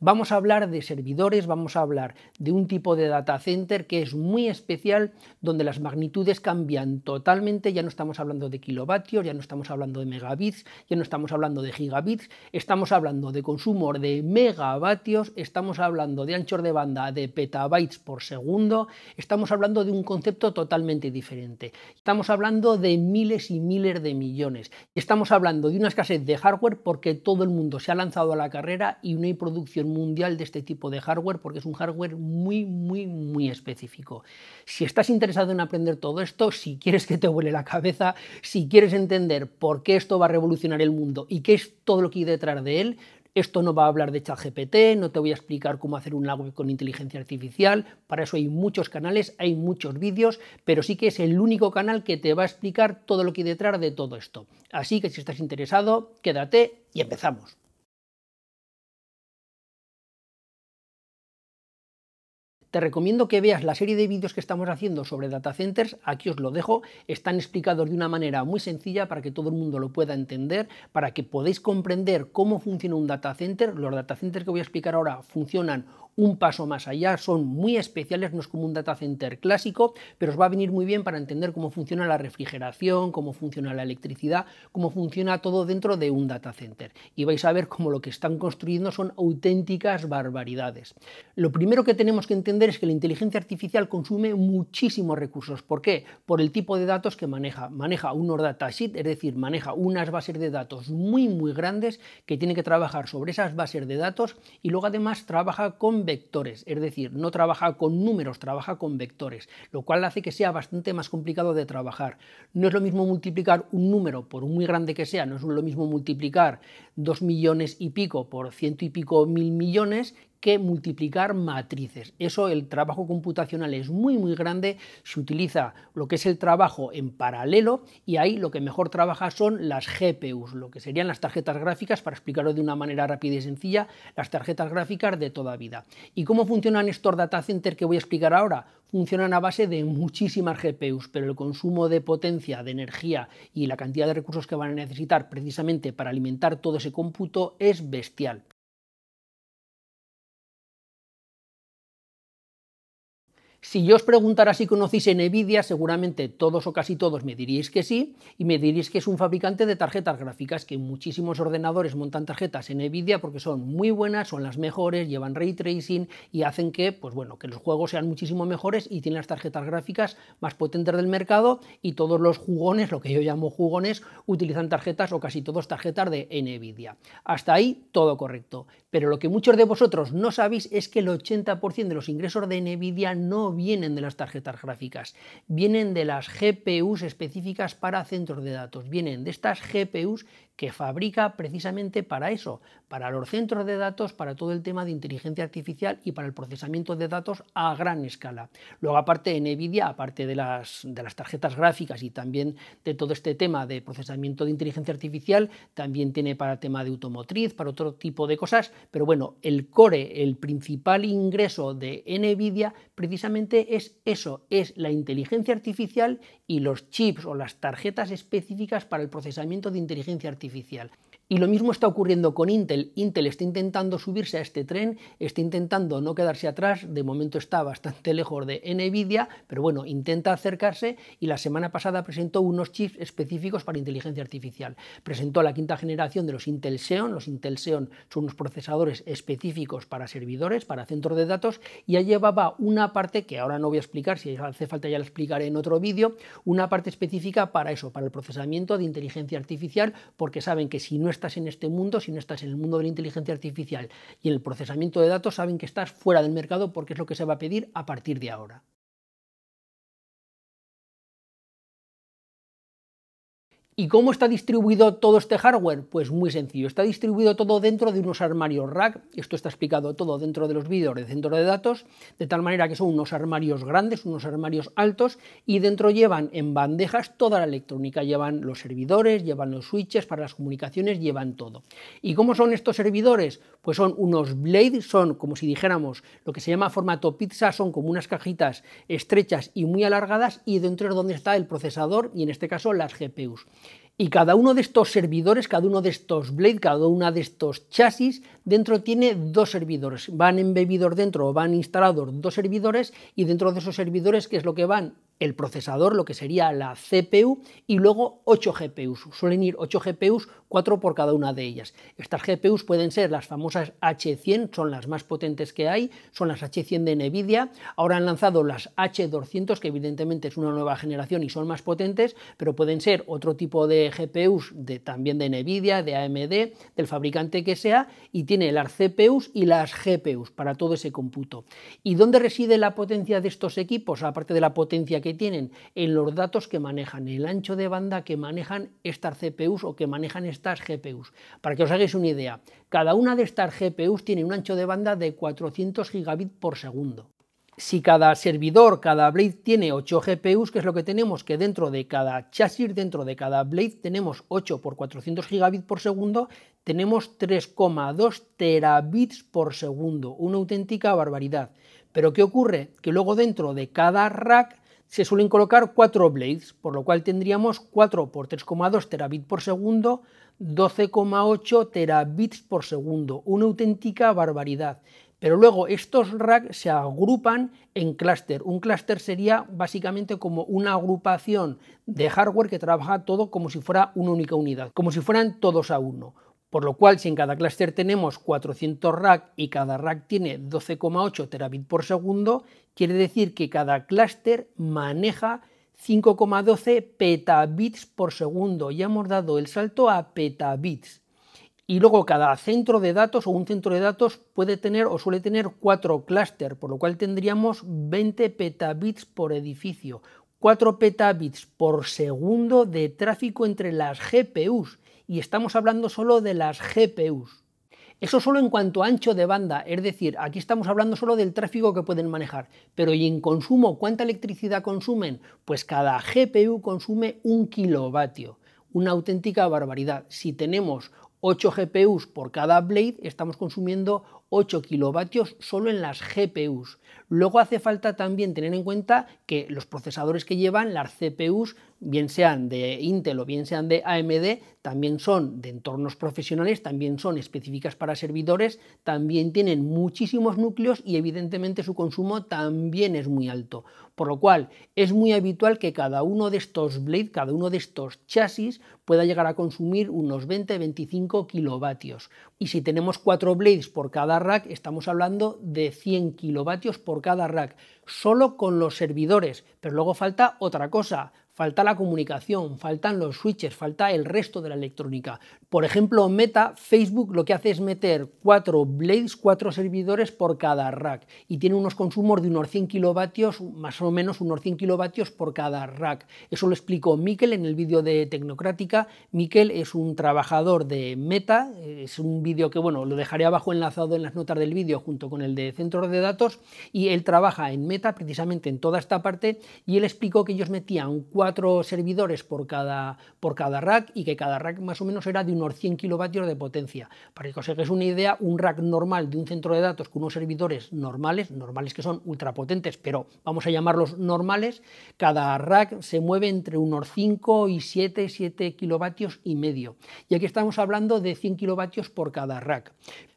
Vamos a hablar de servidores, vamos a hablar de un tipo de data center que es muy especial, donde las magnitudes cambian totalmente, ya no estamos hablando de kilovatios, ya no estamos hablando de megabits, ya no estamos hablando de gigabits, estamos hablando de consumo de megavatios, estamos hablando de anchos de banda de petabytes por segundo, estamos hablando de un concepto totalmente diferente, estamos hablando de miles y miles de millones, estamos hablando de una escasez de hardware porque todo el mundo se ha lanzado a la carrera y no hay producción mundial de este tipo de hardware porque es un hardware muy, muy, muy específico. Si estás interesado en aprender todo esto, si quieres que te vuele la cabeza, si quieres entender por qué esto va a revolucionar el mundo y qué es todo lo que hay detrás de él, esto no va a hablar de ChatGPT, no te voy a explicar cómo hacer un lago con inteligencia artificial, para eso hay muchos canales, hay muchos vídeos, pero sí que es el único canal que te va a explicar todo lo que hay detrás de todo esto. Así que si estás interesado, quédate y empezamos. te recomiendo que veas la serie de vídeos que estamos haciendo sobre data centers, aquí os lo dejo, están explicados de una manera muy sencilla para que todo el mundo lo pueda entender, para que podáis comprender cómo funciona un data center, los data centers que voy a explicar ahora funcionan un paso más allá, son muy especiales, no es como un data center clásico, pero os va a venir muy bien para entender cómo funciona la refrigeración, cómo funciona la electricidad, cómo funciona todo dentro de un data center. Y vais a ver cómo lo que están construyendo son auténticas barbaridades. Lo primero que tenemos que entender es que la inteligencia artificial consume muchísimos recursos. ¿Por qué? Por el tipo de datos que maneja. Maneja unos datasheet, es decir, maneja unas bases de datos muy, muy grandes que tiene que trabajar sobre esas bases de datos y luego además trabaja con vectores, es decir, no trabaja con números, trabaja con vectores, lo cual hace que sea bastante más complicado de trabajar. No es lo mismo multiplicar un número, por muy grande que sea, no es lo mismo multiplicar dos millones y pico por ciento y pico mil millones que multiplicar matrices. Eso el trabajo computacional es muy muy grande, se utiliza lo que es el trabajo en paralelo y ahí lo que mejor trabaja son las GPUs, lo que serían las tarjetas gráficas, para explicarlo de una manera rápida y sencilla, las tarjetas gráficas de toda vida. ¿Y cómo funcionan estos data centers que voy a explicar ahora? Funcionan a base de muchísimas GPUs, pero el consumo de potencia, de energía y la cantidad de recursos que van a necesitar precisamente para alimentar todo ese cómputo es bestial. Si yo os preguntara si conocéis Nvidia, seguramente todos o casi todos me diríais que sí y me diréis que es un fabricante de tarjetas gráficas, que muchísimos ordenadores montan tarjetas en Nvidia porque son muy buenas, son las mejores, llevan ray tracing y hacen que, pues bueno, que los juegos sean muchísimo mejores y tienen las tarjetas gráficas más potentes del mercado y todos los jugones, lo que yo llamo jugones, utilizan tarjetas o casi todos tarjetas de Nvidia. Hasta ahí todo correcto. Pero lo que muchos de vosotros no sabéis es que el 80% de los ingresos de Nvidia no vienen de las tarjetas gráficas, vienen de las GPUs específicas para centros de datos, vienen de estas GPUs que fabrica precisamente para eso, para los centros de datos, para todo el tema de inteligencia artificial y para el procesamiento de datos a gran escala. Luego, aparte de NVIDIA, aparte de las, de las tarjetas gráficas y también de todo este tema de procesamiento de inteligencia artificial, también tiene para el tema de automotriz, para otro tipo de cosas, pero bueno, el core, el principal ingreso de NVIDIA precisamente es eso, es la inteligencia artificial y los chips o las tarjetas específicas para el procesamiento de inteligencia artificial oficial. Y lo mismo está ocurriendo con Intel. Intel está intentando subirse a este tren, está intentando no quedarse atrás, de momento está bastante lejos de Nvidia, pero bueno, intenta acercarse y la semana pasada presentó unos chips específicos para inteligencia artificial. Presentó la quinta generación de los Intel Xeon, los Intel Xeon son unos procesadores específicos para servidores, para centros de datos, y ya llevaba una parte que ahora no voy a explicar, si hace falta ya la explicaré en otro vídeo, una parte específica para eso, para el procesamiento de inteligencia artificial, porque saben que si no está estás en este mundo, si no estás en el mundo de la inteligencia artificial y en el procesamiento de datos, saben que estás fuera del mercado porque es lo que se va a pedir a partir de ahora. ¿Y cómo está distribuido todo este hardware? Pues muy sencillo, está distribuido todo dentro de unos armarios rack, esto está explicado todo dentro de los vídeos de centro de datos, de tal manera que son unos armarios grandes, unos armarios altos, y dentro llevan en bandejas toda la electrónica, llevan los servidores, llevan los switches para las comunicaciones, llevan todo. ¿Y cómo son estos servidores? Pues son unos blades, son como si dijéramos lo que se llama formato pizza, son como unas cajitas estrechas y muy alargadas, y dentro es donde está el procesador y en este caso las GPUs. Y cada uno de estos servidores, cada uno de estos blades, cada uno de estos chasis, dentro tiene dos servidores. Van embebidos dentro o van instalados dos servidores y dentro de esos servidores, ¿qué es lo que van? El procesador, lo que sería la CPU, y luego 8 GPUs. Suelen ir 8 GPUs cuatro por cada una de ellas. Estas GPUs pueden ser las famosas H100, son las más potentes que hay, son las H100 de Nvidia. Ahora han lanzado las H200, que evidentemente es una nueva generación y son más potentes, pero pueden ser otro tipo de GPUs también de Nvidia, de AMD, del fabricante que sea, y tiene las CPUs y las GPUs para todo ese computo. ¿Y dónde reside la potencia de estos equipos? Aparte de la potencia que tienen, en los datos que manejan, el ancho de banda que manejan estas CPUs o que manejan estas GPUs. Para que os hagáis una idea, cada una de estas GPUs tiene un ancho de banda de 400 gigabits por segundo. Si cada servidor, cada blade tiene 8 GPUs, que es lo que tenemos, que dentro de cada chasis, dentro de cada blade, tenemos 8 por 400 gigabits por segundo, tenemos 3,2 terabits por segundo, una auténtica barbaridad. Pero ¿qué ocurre? Que luego dentro de cada rack se suelen colocar 4 blades, por lo cual tendríamos 4 por 3,2 terabits por segundo, 12,8 terabits por segundo, una auténtica barbaridad. Pero luego estos racks se agrupan en clúster. Un clúster sería básicamente como una agrupación de hardware que trabaja todo como si fuera una única unidad, como si fueran todos a uno. Por lo cual, si en cada clúster tenemos 400 racks y cada rack tiene 12,8 terabits por segundo, quiere decir que cada clúster maneja 5,12 petabits por segundo. Ya hemos dado el salto a petabits. Y luego cada centro de datos o un centro de datos puede tener o suele tener cuatro clústeres, por lo cual tendríamos 20 petabits por edificio. 4 petabits por segundo de tráfico entre las GPUs. Y estamos hablando solo de las GPUs. Eso solo en cuanto a ancho de banda, es decir, aquí estamos hablando solo del tráfico que pueden manejar, pero ¿y en consumo cuánta electricidad consumen? Pues cada GPU consume un kilovatio, una auténtica barbaridad. Si tenemos 8 GPUs por cada blade, estamos consumiendo 8 kilovatios solo en las GPUs. Luego hace falta también tener en cuenta que los procesadores que llevan, las CPUs, bien sean de Intel o bien sean de AMD, también son de entornos profesionales, también son específicas para servidores, también tienen muchísimos núcleos y evidentemente su consumo también es muy alto. Por lo cual es muy habitual que cada uno de estos blades, cada uno de estos chasis pueda llegar a consumir unos 20-25 kilovatios. Y si tenemos cuatro blades por cada rack, estamos hablando de 100 kilovatios por cada rack, solo con los servidores, pero luego falta otra cosa, falta la comunicación, faltan los switches, falta el resto de la electrónica. Por ejemplo, Meta, Facebook lo que hace es meter cuatro blades, cuatro servidores por cada rack y tiene unos consumos de unos 100 kilovatios, más o menos unos 100 kilovatios por cada rack. Eso lo explicó Miquel en el vídeo de Tecnocrática. Miquel es un trabajador de Meta, es un vídeo que, bueno, lo dejaré abajo enlazado en las notas del vídeo junto con el de Centro de Datos y él trabaja en Meta precisamente en toda esta parte y él explicó que ellos metían cuatro servidores por cada, por cada rack y que cada rack más o menos era de unos 100 kilovatios de potencia. Para que os hagáis una idea, un rack normal de un centro de datos con unos servidores normales, normales que son ultrapotentes, pero vamos a llamarlos normales, cada rack se mueve entre unos 5 y 7, 7 kilovatios y medio. Y aquí estamos hablando de 100 kilovatios por cada rack.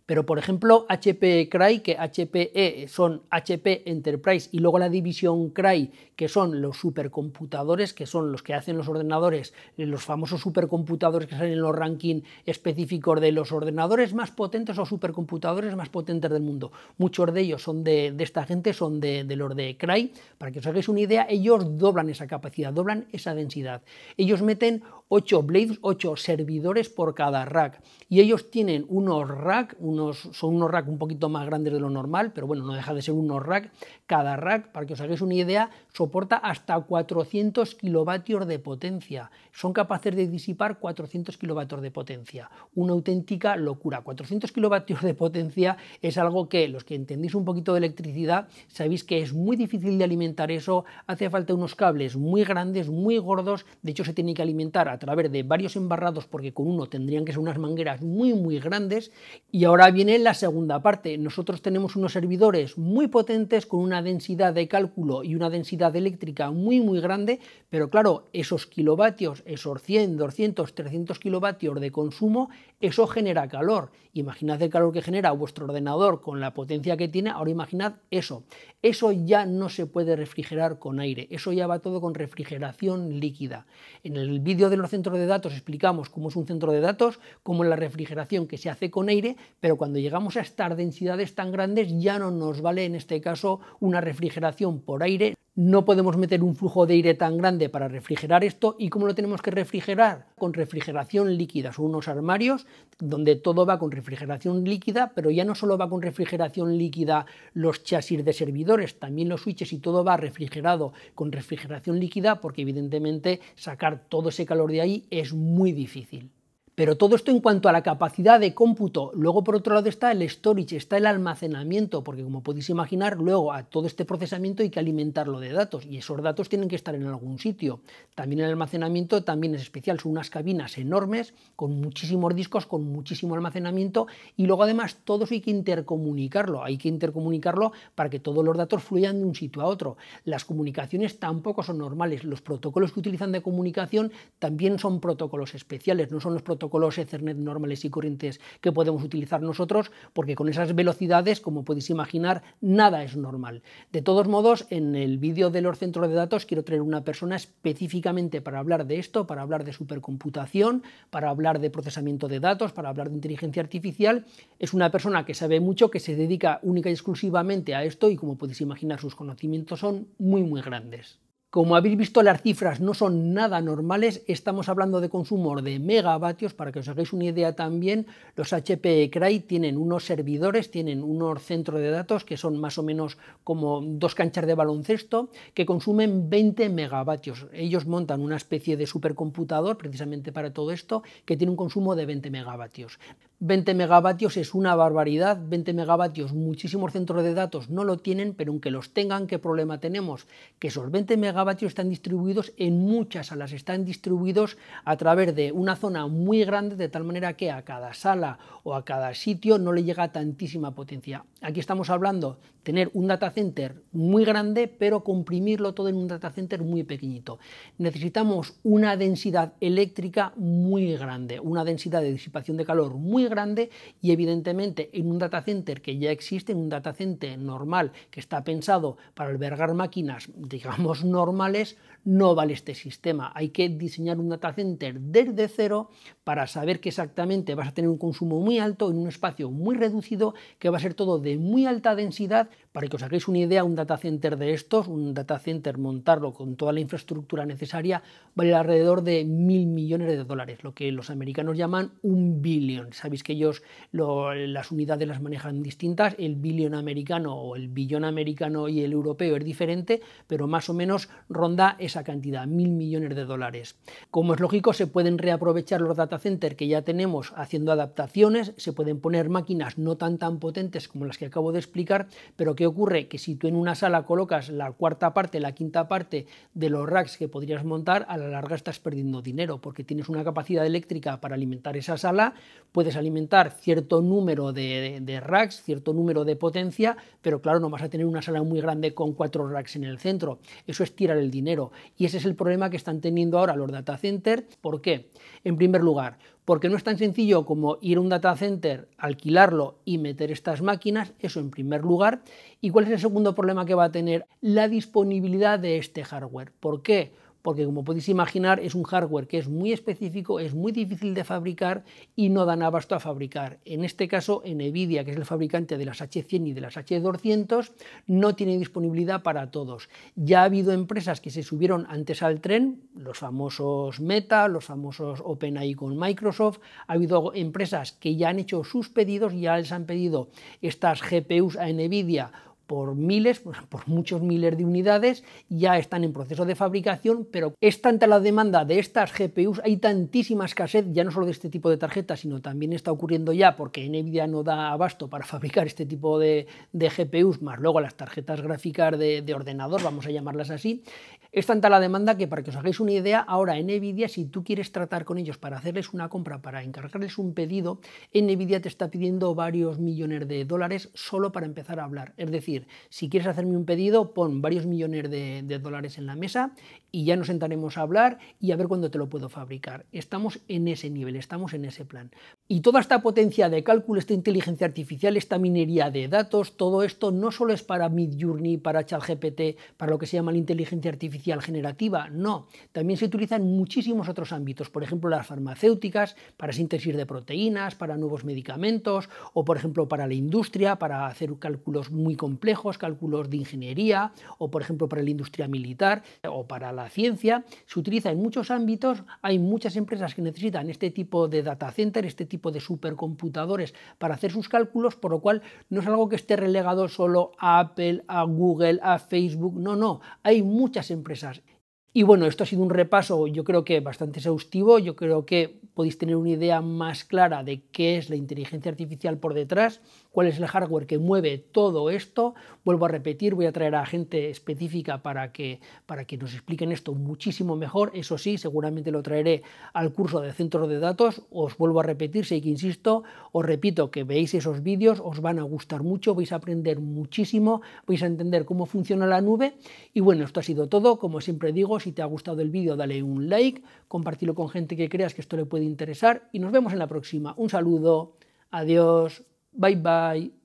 Pero, por ejemplo, HP CRY, que HPE son HP Enterprise, y luego la división CRY, que son los supercomputadores, que son los que hacen los ordenadores, los famosos supercomputadores que salen en los rankings específicos de los ordenadores más potentes o supercomputadores más potentes del mundo. Muchos de ellos son de, de esta gente, son de, de los de CRY. Para que os hagáis una idea, ellos doblan esa capacidad, doblan esa densidad. Ellos meten 8 blades, 8 servidores por cada rack. Y ellos tienen unos rack, unos, son unos rack un poquito más grandes de lo normal, pero bueno, no deja de ser unos rack. Cada rack, para que os hagáis una idea, soporta hasta 400 kilovatios de potencia. Son capaces de disipar 400 kilovatios de potencia. Una auténtica locura. 400 kilovatios de potencia es algo que los que entendéis un poquito de electricidad sabéis que es muy difícil de alimentar eso. Hace falta unos cables muy grandes, muy gordos. De hecho, se tiene que alimentar a través de varios embarrados, porque con uno tendrían que ser unas mangueras muy, muy grandes. Y ahora viene la segunda parte. Nosotros tenemos unos servidores muy potentes con una densidad de cálculo y una densidad eléctrica muy, muy grande, pero claro, esos kilovatios, esos 100, 200, 300 kilovatios de consumo, eso genera calor. Imaginad el calor que genera vuestro ordenador con la potencia que tiene, ahora imaginad eso. Eso ya no se puede refrigerar con aire, eso ya va todo con refrigeración líquida. En el vídeo de los centro de datos explicamos cómo es un centro de datos, cómo es la refrigeración que se hace con aire, pero cuando llegamos a estar densidades tan grandes ya no nos vale en este caso una refrigeración por aire, no podemos meter un flujo de aire tan grande para refrigerar esto y cómo lo tenemos que refrigerar con refrigeración líquida, son unos armarios donde todo va con refrigeración líquida, pero ya no solo va con refrigeración líquida los chasis de servidores, también los switches y todo va refrigerado con refrigeración líquida porque evidentemente sacar todo ese calor de ahí es muy difícil. Pero todo esto en cuanto a la capacidad de cómputo. Luego, por otro lado, está el storage, está el almacenamiento, porque como podéis imaginar, luego a todo este procesamiento hay que alimentarlo de datos y esos datos tienen que estar en algún sitio. También el almacenamiento también es especial, son unas cabinas enormes con muchísimos discos, con muchísimo almacenamiento y luego además todo hay que intercomunicarlo, hay que intercomunicarlo para que todos los datos fluyan de un sitio a otro. Las comunicaciones tampoco son normales, los protocolos que utilizan de comunicación también son protocolos especiales, no son los protocolos los Ethernet normales y corrientes que podemos utilizar nosotros, porque con esas velocidades, como podéis imaginar, nada es normal. De todos modos, en el vídeo de los centros de datos quiero traer una persona específicamente para hablar de esto, para hablar de supercomputación, para hablar de procesamiento de datos, para hablar de inteligencia artificial. Es una persona que sabe mucho, que se dedica única y exclusivamente a esto y como podéis imaginar sus conocimientos son muy muy grandes. Como habéis visto, las cifras no son nada normales. Estamos hablando de consumo de megavatios. Para que os hagáis una idea también, los HP Cry tienen unos servidores, tienen unos centros de datos que son más o menos como dos canchas de baloncesto que consumen 20 megavatios. Ellos montan una especie de supercomputador precisamente para todo esto que tiene un consumo de 20 megavatios. 20 megavatios es una barbaridad, 20 megavatios, muchísimos centros de datos no lo tienen, pero aunque los tengan, ¿qué problema tenemos? Que esos 20 megavatios están distribuidos en muchas salas, están distribuidos a través de una zona muy grande, de tal manera que a cada sala o a cada sitio no le llega tantísima potencia. Aquí estamos hablando tener un data center muy grande, pero comprimirlo todo en un data center muy pequeñito. Necesitamos una densidad eléctrica muy grande, una densidad de disipación de calor muy grande y evidentemente en un data center que ya existe, en un data center normal que está pensado para albergar máquinas, digamos, normales, no vale este sistema. Hay que diseñar un data center desde cero para saber que exactamente vas a tener un consumo muy alto en un espacio muy reducido, que va a ser todo de muy alta densidad. Para que os hagáis una idea, un data center de estos, un data center montarlo con toda la infraestructura necesaria, vale alrededor de mil millones de dólares, lo que los americanos llaman un billion. Sabéis que ellos las unidades las manejan distintas, el billion americano o el billón americano y el europeo es diferente, pero más o menos ronda esa cantidad, mil millones de dólares. Como es lógico, se pueden reaprovechar los data centers que ya tenemos haciendo adaptaciones, se pueden poner máquinas no tan tan potentes como las que acabo de explicar, pero ¿qué ocurre? Que si tú en una sala colocas la cuarta parte, la quinta parte de los racks que podrías montar, a la larga estás perdiendo dinero, porque tienes una capacidad eléctrica para alimentar esa sala, puedes alimentar cierto número de, de racks, cierto número de potencia, pero claro, no vas a tener una sala muy grande con cuatro racks en el centro. Eso es tirar el dinero. Y ese es el problema que están teniendo ahora los data centers. ¿Por qué? En primer lugar, porque no es tan sencillo como ir a un data center, alquilarlo y meter estas máquinas, eso en primer lugar. ¿Y cuál es el segundo problema que va a tener? La disponibilidad de este hardware. ¿Por qué? porque como podéis imaginar es un hardware que es muy específico, es muy difícil de fabricar y no dan abasto a fabricar. En este caso, Nvidia, que es el fabricante de las H100 y de las H200, no tiene disponibilidad para todos. Ya ha habido empresas que se subieron antes al tren, los famosos Meta, los famosos OpenAI con Microsoft, ha habido empresas que ya han hecho sus pedidos, ya les han pedido estas GPUs a Nvidia por miles, pues, por muchos miles de unidades, ya están en proceso de fabricación, pero es tanta la demanda de estas GPUs, hay tantísima escasez, ya no solo de este tipo de tarjetas, sino también está ocurriendo ya porque NVIDIA no da abasto para fabricar este tipo de, GPUs, más luego las tarjetas gráficas de, ordenador, vamos a llamarlas así, es tanta la demanda que para que os hagáis una idea, ahora NVIDIA, si tú quieres tratar con ellos para hacerles una compra, para encargarles un pedido, NVIDIA te está pidiendo varios millones de dólares solo para empezar a hablar, es decir, si quieres hacerme un pedido, pon varios millones de, dólares en la mesa y ya nos sentaremos a hablar y a ver cuándo te lo puedo fabricar. Estamos en ese nivel, estamos en ese plan. Y toda esta potencia de cálculo, esta inteligencia artificial, esta minería de datos, todo esto no solo es para Midjourney, para ChatGPT, para lo que se llama la inteligencia artificial generativa, no, también se utiliza en muchísimos otros ámbitos, por ejemplo las farmacéuticas, para síntesis de proteínas, para nuevos medicamentos o por ejemplo para la industria, para hacer cálculos muy complejos complejos, cálculos de ingeniería o, por ejemplo, para la industria militar o para la ciencia. Se utiliza en muchos ámbitos. Hay muchas empresas que necesitan este tipo de data center, este tipo de supercomputadores para hacer sus cálculos, por lo cual no es algo que esté relegado solo a Apple, a Google, a Facebook. No, no. Hay muchas empresas. Y bueno, esto ha sido un repaso yo creo que bastante exhaustivo, yo creo que podéis tener una idea más clara de qué es la inteligencia artificial por detrás, cuál es el hardware que mueve todo esto. Vuelvo a repetir, voy a traer a gente específica para que, para que nos expliquen esto muchísimo mejor. Eso sí, seguramente lo traeré al curso de centros de datos. Os vuelvo a repetir, sé que insisto, os repito que veis esos vídeos, os van a gustar mucho, vais a aprender muchísimo, vais a entender cómo funciona la nube. Y bueno, esto ha sido todo. Como siempre digo, si te ha gustado el vídeo, dale un like, compártelo con gente que creas que esto le puede interesar y nos vemos en la próxima. Un saludo, adiós. Bye bye.